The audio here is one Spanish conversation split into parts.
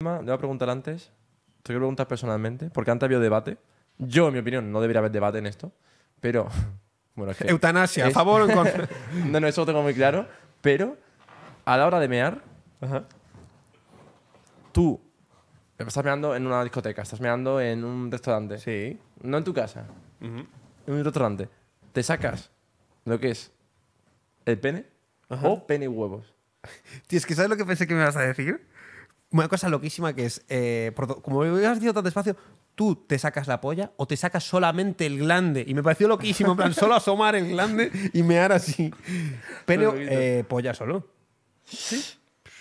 Le voy a preguntar antes, te quiero preguntar personalmente, porque antes había debate. Yo, en mi opinión, no debería haber debate en esto, pero... Bueno, Eutanasia, a favor o no, no, eso lo tengo muy claro, pero a la hora de mear, tú estás meando en una discoteca, estás meando en un restaurante. Sí. No en tu casa, en un restaurante. Te sacas lo que es el pene o pene y huevos. Tío, es que ¿sabes lo que pensé que me vas a decir? una cosa loquísima que es, eh, como me has dicho tan despacio, tú te sacas la polla o te sacas solamente el glande. Y me pareció loquísimo, en plan, solo asomar el glande y mear así. Pero eh, polla solo. ¿Sí?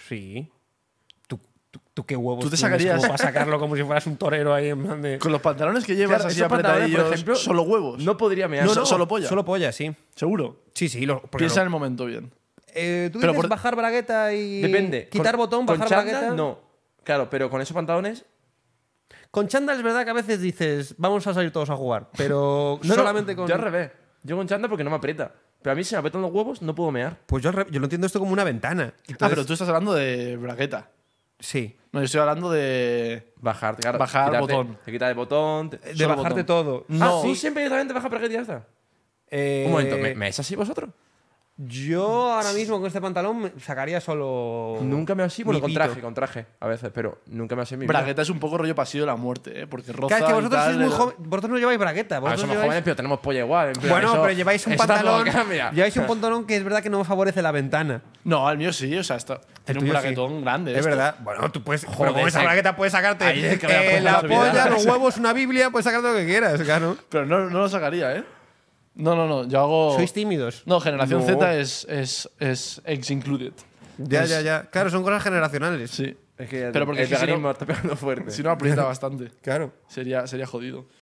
Sí. ¿Tú, tú, qué huevos ¿Tú te sacarías? para sacarlo como si fueras un torero ahí en plan de... Con los pantalones que llevas así apretadillos, por ejemplo, solo huevos. No podría mear. solo polla. Solo polla, sí. ¿Seguro? Sí, sí. Lo, Piensa en el momento bien. Eh, ¿Tú Pero bajar bragueta y... Depende. Quitar botón botón, bajar bragueta? No Claro, pero con esos pantalones. Con chándal es verdad que a veces dices, vamos a salir todos a jugar, pero no, solamente con. Yo al revés. Yo con chándal porque no me aprieta. Pero a mí si me apretan los huevos, no puedo mear. Pues yo, yo lo entiendo esto como una ventana. Ah, pero tú estás hablando de bragueta. Sí. No, yo estoy hablando de. Bajar, claro, Bajar botón. Te quita el botón. De bajarte todo. Ah, No. sí, siempre directamente baja bragueta y ya está. Eh, Un momento, me es así vosotros? Yo ahora mismo con este pantalón sacaría solo. Nunca me así, bueno, con traje, con traje a veces, pero nunca me así mi Bragueta es un poco rollo pasillo de la muerte, ¿eh? porque roza. es que vosotros, eh. vosotros no lleváis bragueta. Ah, vosotros somos jóvenes, pero tenemos polla igual. bueno, pero lleváis un pantalón. Lleváis un pantalón que es verdad que no favorece la ventana. No, el mío sí, o sea, esto tiene un braguetón grande. Es verdad. Bueno, tú puedes. Joder, con esa bragueta puedes sacarte eh, la polla, los huevos, una Biblia, puedes sacarte lo que quieras, claro. Pero no, no lo sacaría, ¿eh? No, no, no, yo hago. Sois tímidos. No, generación Z es, es, ex included. Ya, ya, ya. Claro, son cosas generacionales. Sí. Es que Pero porque si está pegando fuerte. Si no, aprieta bastante. Claro. sería jodido.